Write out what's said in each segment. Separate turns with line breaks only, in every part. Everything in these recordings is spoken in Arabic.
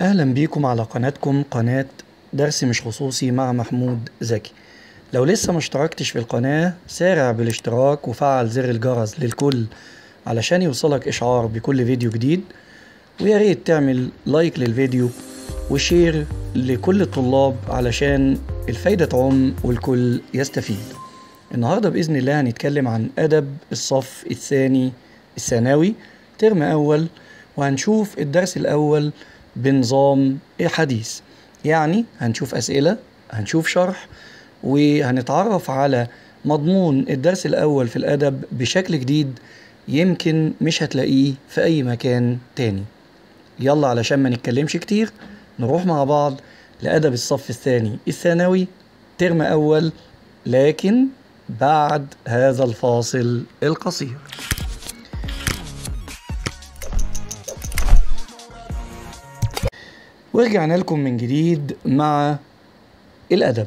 اهلا بيكم على قناتكم قناة درس مش خصوصي مع محمود زكي لو لسه ما اشتركتش في القناة سارع بالاشتراك وفعل زر الجرس للكل علشان يوصلك اشعار بكل فيديو جديد ويا ريت تعمل لايك للفيديو وشير لكل الطلاب علشان الفايدة تعم والكل يستفيد النهاردة بإذن الله هنتكلم عن أدب الصف الثاني الثانوي ترم أول وهنشوف الدرس الأول بنظام حديث يعني هنشوف أسئلة هنشوف شرح وهنتعرف على مضمون الدرس الأول في الأدب بشكل جديد يمكن مش هتلاقيه في أي مكان تاني يلا علشان ما نتكلمش كتير نروح مع بعض لأدب الصف الثاني الثانوي ترم أول لكن بعد هذا الفاصل القصير ورجعنا لكم من جديد مع الأدب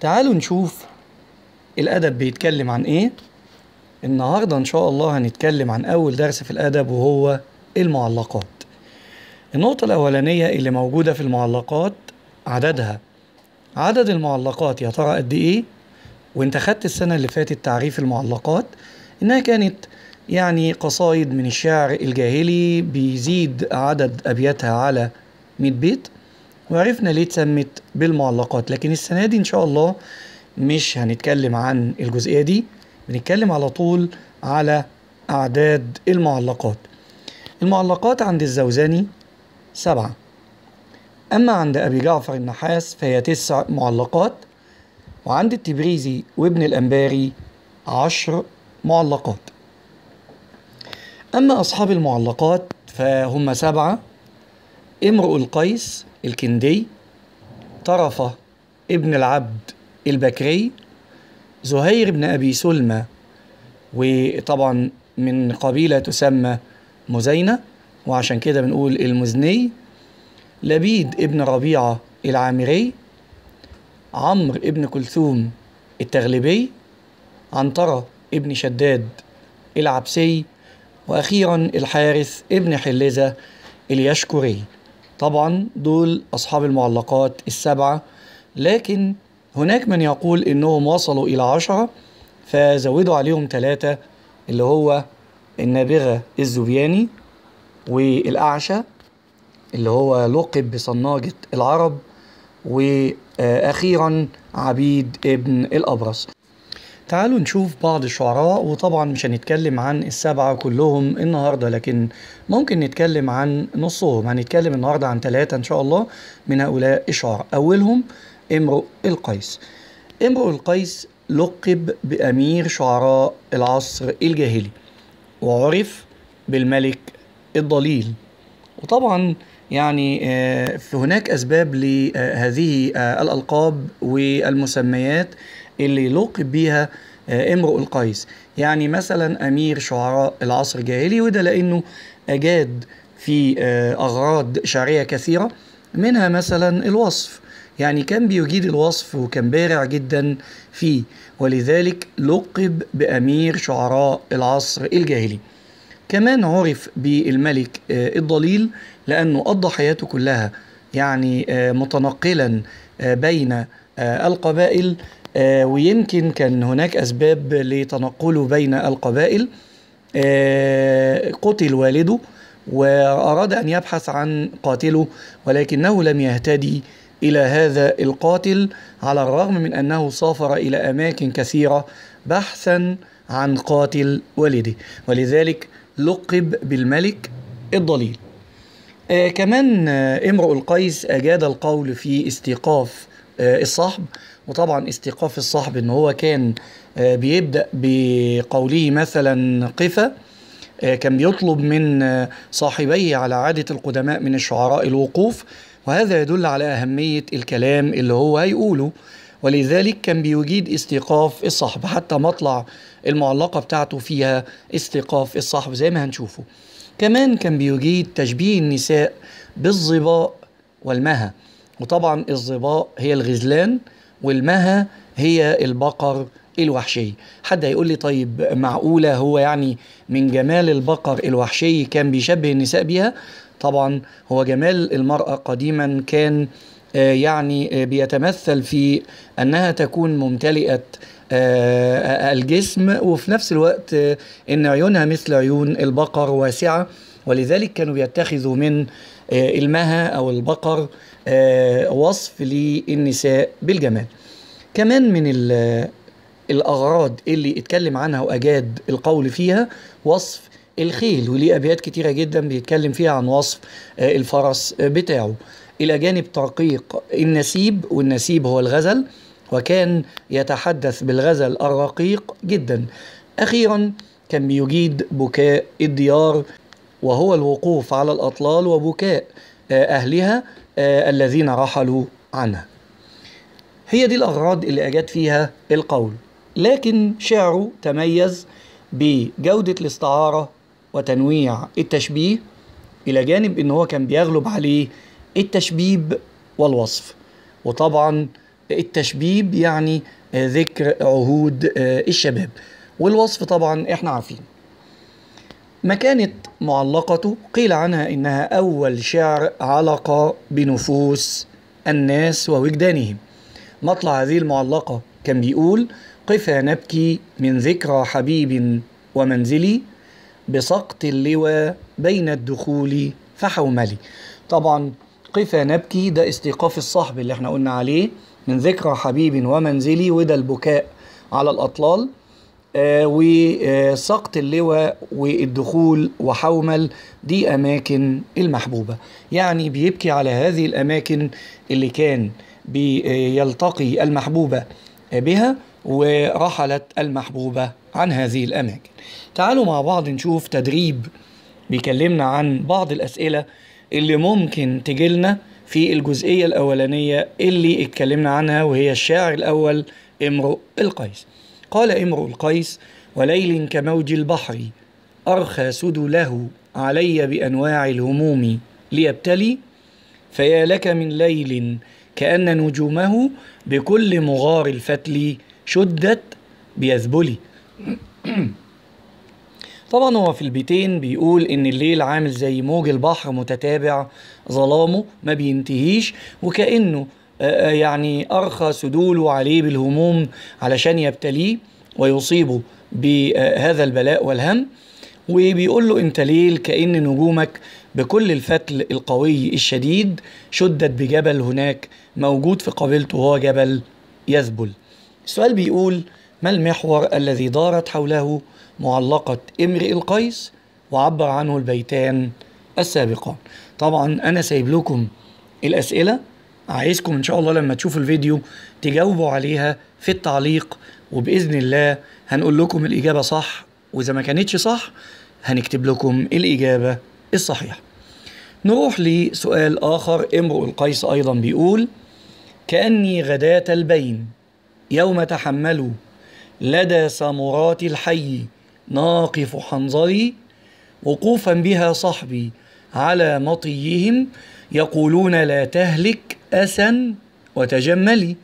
تعالوا نشوف الأدب بيتكلم عن إيه النهاردة إن شاء الله هنتكلم عن أول درس في الأدب وهو المعلقات النقطة الأولانية اللي موجودة في المعلقات عددها عدد المعلقات يا ترى قد إيه وانت خدت السنة اللي فاتت تعريف المعلقات إنها كانت يعني قصايد من الشعر الجاهلي بيزيد عدد أبياتها على 100 بيت وعرفنا ليه اتسمت بالمعلقات لكن السنة دي إن شاء الله مش هنتكلم عن الجزئية دي بنتكلم على طول على أعداد المعلقات المعلقات عند الزوزاني سبعة أما عند أبي جعفر النحاس فهي تسع معلقات وعند التبريزي وابن الأنباري عشر معلقات أما أصحاب المعلقات فهم سبعة امرؤ القيس الكندي طرفة ابن العبد البكري زهير بن أبي سلمى وطبعا من قبيلة تسمى مزينة وعشان كده بنقول المزني لبيد ابن ربيعة العامري عمرو ابن كلثوم التغلبي عنترة ابن شداد العبسي وأخيرا الحارث ابن حلزة اليشكري طبعا دول أصحاب المعلقات السبعة لكن هناك من يقول إنهم وصلوا إلى عشرة فزودوا عليهم ثلاثة اللي هو النابغة الزبياني والأعشى اللي هو لقب بصناجة العرب وأخيرا عبيد ابن الأبرص تعالوا نشوف بعض الشعراء وطبعا مش هنتكلم عن السبعة كلهم النهاردة لكن ممكن نتكلم عن نصهم هنتكلم النهاردة عن ثلاثة إن شاء الله من هؤلاء الشعراء أولهم امرؤ القيس امرؤ القيس لقب بأمير شعراء العصر الجاهلي وعرف بالملك الضليل وطبعا يعني آه، هناك أسباب لهذه آه، الألقاب والمسميات اللي لقب بيها آه، امرؤ القيس يعني مثلا أمير شعراء العصر الجاهلي وده لأنه أجاد في آه، أغراض شعرية كثيرة منها مثلا الوصف يعني كان بيجيد الوصف وكان بارع جدا فيه ولذلك لقب بأمير شعراء العصر الجاهلي كمان عرف بالملك آه، الضليل لأنه قضى حياته كلها يعني متنقلا بين القبائل آه، ويمكن كان هناك أسباب لتنقله بين القبائل آه، قتل والده وأراد أن يبحث عن قاتله ولكنه لم يهتدي إلى هذا القاتل على الرغم من أنه سافر إلى أماكن كثيرة بحثا عن قاتل والده ولذلك لقب بالملك الضليل آه كمان آه امرؤ القيس أجاد القول في استيقاف آه الصحب وطبعا استيقاف الصاحب ان هو كان آه، بيبدا بقوله مثلا قفا آه، كان بيطلب من آه، صاحبيه على عاده القدماء من الشعراء الوقوف وهذا يدل على اهميه الكلام اللي هو هيقوله ولذلك كان بيجيد استيقاف الصحب حتى مطلع المعلقة بتاعته فيها استيقاف الصحب زي ما هنشوفه كمان كان بيجيد تشبيه النساء بالظباء والمها وطبعا الظباء هي الغزلان والمها هي البقر الوحشي حد هيقول لي طيب معقولة هو يعني من جمال البقر الوحشي كان بيشبه النساء بيها طبعا هو جمال المرأة قديما كان آه، يعني آه، بيتمثل في أنها تكون ممتلئة آه، الجسم وفي نفس الوقت أن عيونها مثل عيون البقر واسعة ولذلك كانوا بيتخذوا من المها أو البقر آه، وصف للنساء بالجمال كمان من الأغراض اللي اتكلم عنها وأجاد القول فيها وصف الخيل وليه أبيات كتيرة جدا بيتكلم فيها عن وصف آه، الفرس آه، بتاعه إلى جانب ترقيق النسيب والنسيب هو الغزل وكان يتحدث بالغزل الرقيق جدا أخيرا كان بيجيد بكاء الديار وهو الوقوف على الأطلال وبكاء أهلها آه، الذين رحلوا عنها هي دي الأغراض اللي أجاد فيها القول لكن شعره تميز بجودة الاستعارة وتنويع التشبيه إلى جانب إن هو كان بيغلب عليه التشبيب والوصف وطبعا التشبيب يعني ذكر عهود آه، الشباب والوصف طبعا احنا عارفين ما كانت معلقته قيل عنها إنها أول شعر علق بنفوس الناس ووجدانهم مطلع هذه المعلقة كان بيقول قفا نبكي من ذكرى حبيب ومنزلي بسقط اللوى بين الدخول فحوملي طبعا قفا نبكي ده استيقاف الصحب اللي احنا قلنا عليه من ذكرى حبيب ومنزلي وده البكاء على الأطلال آه، وسقط اللواء والدخول وحومل دي أماكن المحبوبة يعني بيبكي على هذه الأماكن اللي كان بيلتقي المحبوبة بها ورحلت المحبوبة عن هذه الأماكن تعالوا مع بعض نشوف تدريب بيكلمنا عن بعض الأسئلة اللي ممكن تجيلنا في الجزئية الأولانية اللي اتكلمنا عنها وهي الشاعر الأول امرؤ القيس قال امرؤ القيس وليل كموج البحر أرخى سدله علي بأنواع الهموم ليبتلي فيا لك من ليل كأن نجومه بكل مغار الفتل شدت بيذبلي طبعا هو في البيتين بيقول ان الليل عامل زي موج البحر متتابع ظلامه ما بينتهيش وكانه آه، آه، يعني أرخى سدوله عليه بالهموم علشان يبتليه ويصيبه بهذا البلاء والهم وبيقول له انت ليل كأن نجومك بكل الفتل القوي الشديد شدت بجبل هناك موجود في قبيلته هو جبل يذبل السؤال بيقول ما المحور الذي دارت حوله معلقة امرئ القيس وعبر عنه البيتان السابقان طبعا أنا سايب لكم الأسئلة عايزكم ان شاء الله لما تشوفوا الفيديو تجاوبوا عليها في التعليق وباذن الله هنقول لكم الاجابه صح واذا ما كانتش صح هنكتب لكم الاجابه الصحيحه نروح لسؤال اخر امرؤ القيس ايضا بيقول كاني غداه البين يوم تحملوا لدى سامورات الحي ناقف حنظري وقوفا بها صحبي على مطيهم يقولون لا تهلك أسا وتجملي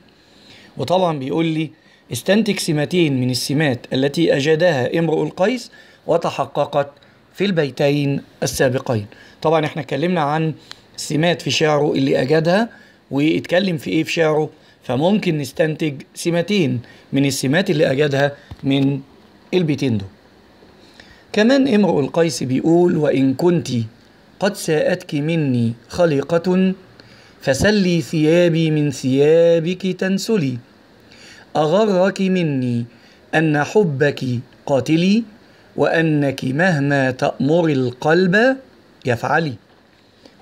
وطبعا بيقول لي استنتج سمتين من السمات التي أجادها امرؤ القيس وتحققت في البيتين السابقين طبعا احنا اتكلمنا عن سمات في شعره اللي أجدها واتكلم في ايه في شعره فممكن نستنتج سمتين من السمات اللي أجدها من البيتين دول كمان امرؤ القيس بيقول وإن كنت قد ساءتك مني خليقة فسلي ثيابي من ثيابك تنسلي أغرك مني أن حبك قاتلي وأنك مهما تأمر القلب يفعلي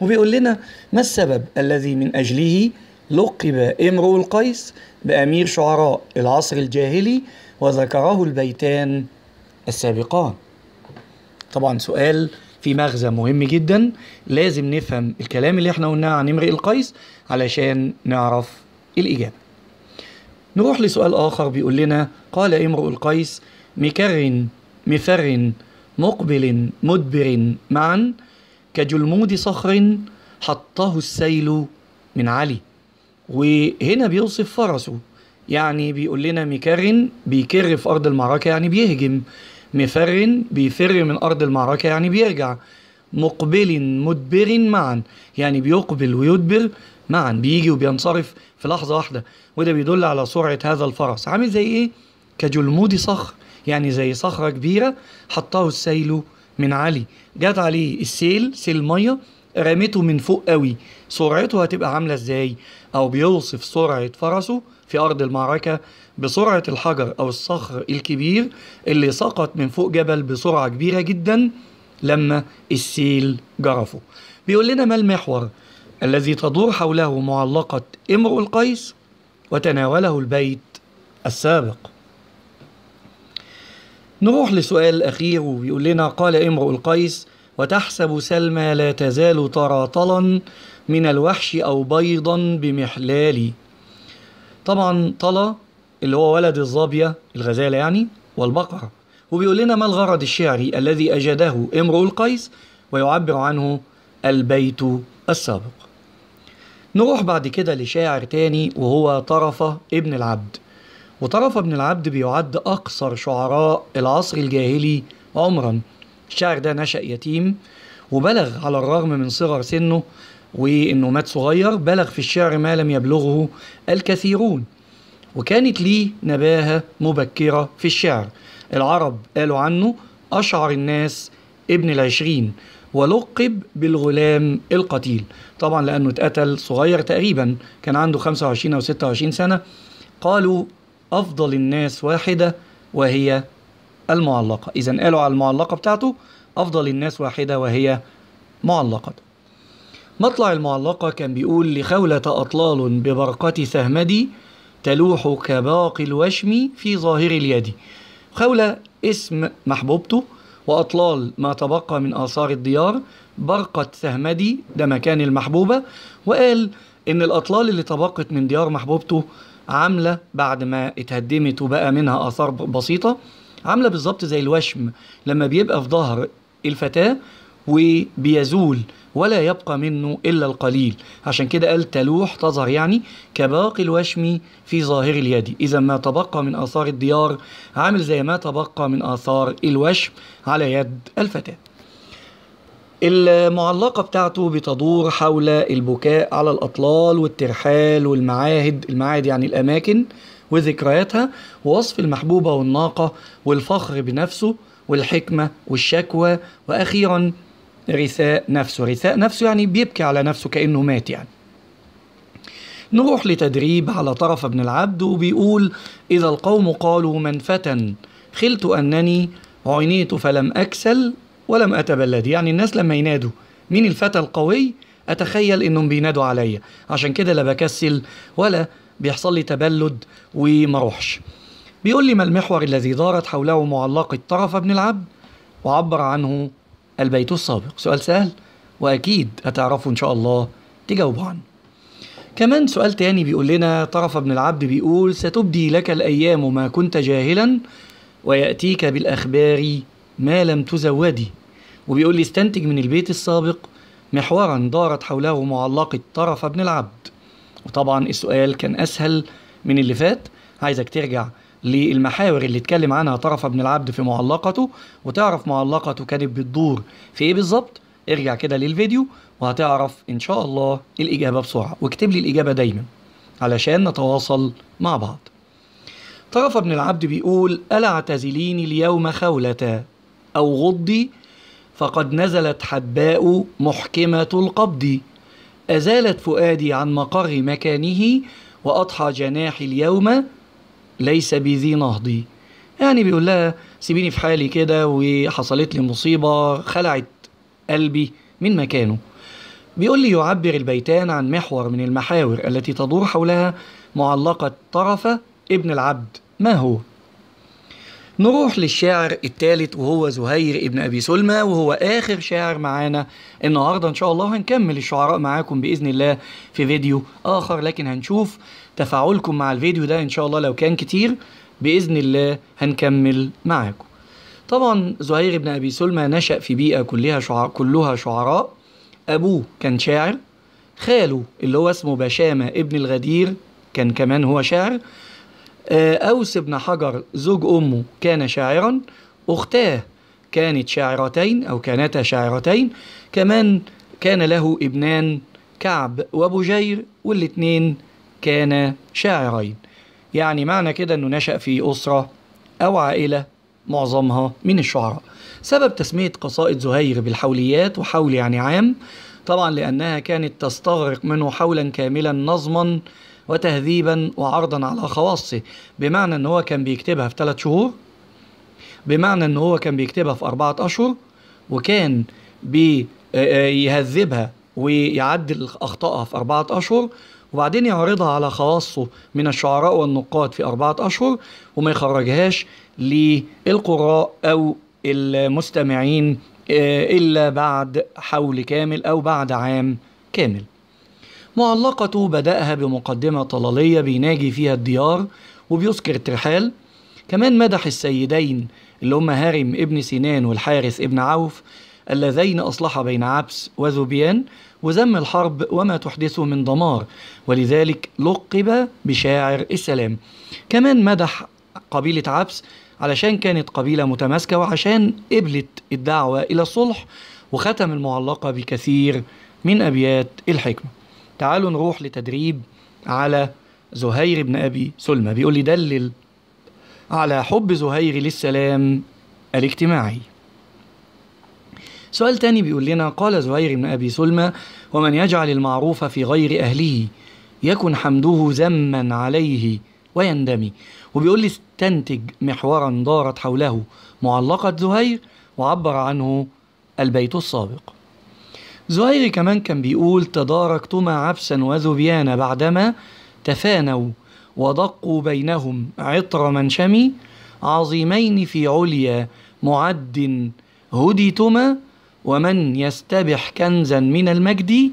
هو بيقول لنا ما السبب الذي من أجله لقب امرؤ القيس بأمير شعراء العصر الجاهلي وذكره البيتان السابقان طبعا سؤال في مغزى مهم جدا لازم نفهم الكلام اللي احنا قلناه عن امرئ القيس علشان نعرف الإجابة نروح لسؤال آخر بيقول لنا قال امرؤ القيس مكر مفر مقبل مدبر معا كجلمود صخر حطه السيل من علي وهنا بيوصف فرسه يعني بيقول لنا مكر بيكر في أرض المعركة يعني بيهجم مفر بيفر من أرض المعركة يعني بيرجع مقبل مدبر معا يعني بيقبل ويدبر معا بيجي وبينصرف في لحظة واحدة وده بيدل على سرعة هذا الفرس عامل زي إيه؟ كجلمود صخر يعني زي صخرة كبيرة حطاه السيل من علي جات عليه السيل سيل مية رميته من فوق قوي سرعته هتبقى عاملة ازاي او بيوصف سرعة فرسه في أرض المعركة بسرعة الحجر أو الصخر الكبير اللي سقط من فوق جبل بسرعة كبيرة جدا لما السيل جرفه بيقول لنا ما المحور الذي تدور حوله معلقة امرؤ القيس وتناوله البيت السابق نروح لسؤال أخير وبيقول لنا قال امرؤ القيس وتحسب سلمى لا تزال طراطلا من الوحش أو بيضا بمحلالي طبعا طلا اللي هو ولد الظابية الغزالة يعني والبقرة وبيقول لنا ما الغرض الشعري الذي أجده امرؤ القيس ويعبر عنه البيت السابق نروح بعد كده لشاعر تاني وهو طرفة ابن العبد وطرفة ابن العبد بيعد أقصر شعراء العصر الجاهلي عمرا الشاعر ده نشأ يتيم وبلغ على الرغم من صغر سنه وإنه مات صغير بلغ في الشعر ما لم يبلغه الكثيرون وكانت ليه نباهة مبكرة في الشعر العرب قالوا عنه أشعر الناس ابن العشرين ولقب بالغلام القتيل طبعا لأنه اتقتل صغير تقريبا كان عنده 25 أو 26 سنة قالوا أفضل الناس واحدة وهي المعلقة إذا قالوا على المعلقة بتاعته أفضل الناس واحدة وهي معلقة مطلع المعلقة كان بيقول لخولة أطلال ببرقة سهمدي تلوح كباقي الوشم في ظاهر اليد خولة اسم محبوبته وأطلال ما تبقى من آثار الديار برقة سهمدي ده مكان المحبوبة وقال إن الأطلال اللي تبقت من ديار محبوبته عاملة بعد ما اتهدمت وبقى منها آثار بسيطة عامله بالظبط زي الوشم لما بيبقى في ظهر الفتاه وبيزول ولا يبقى منه إلا القليل عشان كده قال تلوح تظهر يعني كباقي الوشم في ظاهر اليد إذا ما تبقى من آثار الديار عامل زي ما تبقى من آثار الوشم على يد الفتاة المعلقة بتاعته بتدور حول البكاء على الأطلال والترحال والمعاهد المعاهد يعني الأماكن وذكرياتها ووصف المحبوبة والناقة والفخر بنفسه والحكمة والشكوى وأخيرا رثاء نفسه رثاء نفسه يعني بيبكي على نفسه كأنه مات يعني نروح لتدريب على طرف ابن العبد وبيقول إذا القوم قالوا من فتن خلت أنني عينيت فلم أكسل ولم أتبلد يعني الناس لما ينادوا مين الفتى القوي أتخيل إنهم بينادوا عليا عشان كده لا بكسل ولا بيحصل لي تبلد وما اروحش بيقول لي ما المحور الذي دارت حوله معلقة طرف ابن العبد وعبر عنه البيت السابق سؤال سهل واكيد هتعرفوا ان شاء الله تجاوبوا عنه كمان سؤال تاني بيقول لنا طرف ابن العبد بيقول ستبدي لك الأيام ما كنت جاهلا ويأتيك بالأخبار ما لم تزودي وبيقول لي استنتج من البيت السابق محورا دارت حوله معلقة طرف ابن العبد وطبعا السؤال كان أسهل من اللي فات عايزك ترجع للمحاور اللي اتكلم عنها طرف ابن العبد في معلقته وتعرف معلقته كانت بتدور في ايه بالظبط ارجع كده للفيديو وهتعرف ان شاء الله الاجابه بسرعه واكتب لي الاجابه دايما علشان نتواصل مع بعض طرف ابن العبد بيقول الا اعتزليني اليوم خولة او غضي فقد نزلت حباء محكمه القبض أزالت فؤادي عن مقر مكانه وأضحى جناحي اليوم ليس بذي نهضي يعني بيقول لها سيبيني في حالي كده وحصلت لي مصيبة خلعت قلبي من مكانه بيقول لي يعبر البيتان عن محور من المحاور التي تدور حولها معلقة طرفة ابن العبد ما هو؟ نروح للشاعر الثالث وهو زهير ابن أبي سلمى وهو آخر شاعر معانا النهاردة إن شاء الله هنكمل الشعراء معاكم بإذن الله في فيديو آخر لكن هنشوف تفاعلكم مع الفيديو ده إن شاء الله لو كان كتير بإذن الله هنكمل معاكم طبعا زهير ابن أبي سلمى نشأ في بيئة كلها شعراء, كلها شعراء أبوه كان شاعر خاله اللي هو اسمه بشامة ابن الغدير كان كمان هو شاعر آه، أوس بن حجر زوج أمه كان شاعرا أختاه كانت شاعرتين أو كانتا شاعرتين كمان كان له ابنان كعب وبجير والاتنين كانا شاعرين يعني معنى كده أنه نشأ في أسرة أو عائلة معظمها من الشعراء سبب تسمية قصائد زهير بالحوليات وحول يعني عام طبعا لأنها كانت تستغرق منه حولا كاملا نظما وتهذيبا وعرضا على خواصه بمعنى ان هو كان بيكتبها في ثلاث شهور بمعنى ان هو كان بيكتبها في اربعه اشهر وكان بيهذبها ويعدل اخطائها في اربعه اشهر وبعدين يعرضها على خواصه من الشعراء والنقاد في أربعة أشهر وما يخرجهاش للقراء أو المستمعين آه، إلا بعد حول كامل أو بعد عام كامل معلقته بدأها بمقدمة طلالية بيناجي فيها الديار وبيذكر الترحال كمان مدح السيدين اللي هم هارم ابن سنان والحارث ابن عوف اللذين أصلحا بين عبس وذبيان وذم الحرب وما تحدثه من دمار ولذلك لقب بشاعر السلام كمان مدح قبيلة عبس علشان كانت قبيلة متماسكة وعشان قبلت الدعوة إلى الصلح وختم المعلقة بكثير من أبيات الحكمة تعالوا نروح لتدريب على زهير بن أبي سلمى بيقول لي دلل على حب زهير للسلام الاجتماعي سؤال تاني بيقول لنا قال زهير بن أبي سلمى ومن يجعل المعروف في غير أهله يكن حمده ذما عليه ويندمي وبيقول لي استنتج محورا دارت حوله معلقة زهير وعبر عنه البيت السابق زهير كمان كان بيقول تداركتما عبسا وذبيانا بعدما تفانوا ودقوا بينهم عطر منشمي عظيمين في عليا معد هديتما ومن يستبح كنزا من المجد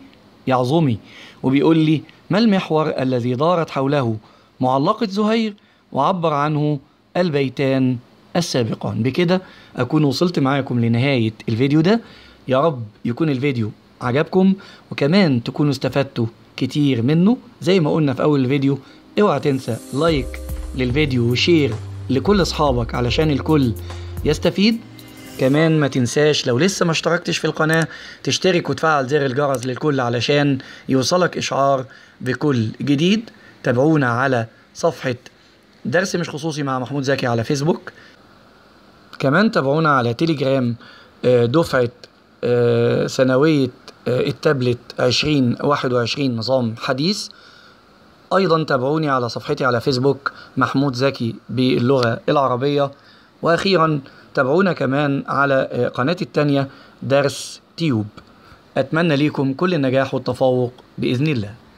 يعظمي وبيقول لي ما المحور الذي دارت حوله معلقة زهير وعبر عنه البيتان السابقان بكده أكون وصلت معاكم لنهاية الفيديو ده يا رب يكون الفيديو عجبكم وكمان تكونوا استفدتوا كتير منه زي ما قلنا في أول الفيديو اوعى تنسى لايك للفيديو وشير لكل أصحابك علشان الكل يستفيد كمان ما تنساش لو لسه ما اشتركتش في القناة تشترك وتفعل زر الجرس للكل علشان يوصلك إشعار بكل جديد تابعونا على صفحة درس مش خصوصي مع محمود زكي على فيسبوك كمان تابعونا على تيليجرام آه، دفعة آه، ثانوية آه، التابلت 2021 نظام حديث أيضا تابعوني على صفحتي على فيسبوك محمود زكي باللغة العربية وأخيرا تابعونا كمان على آه، قناتي التانية درس تيوب أتمنى ليكم كل النجاح والتفوق بإذن الله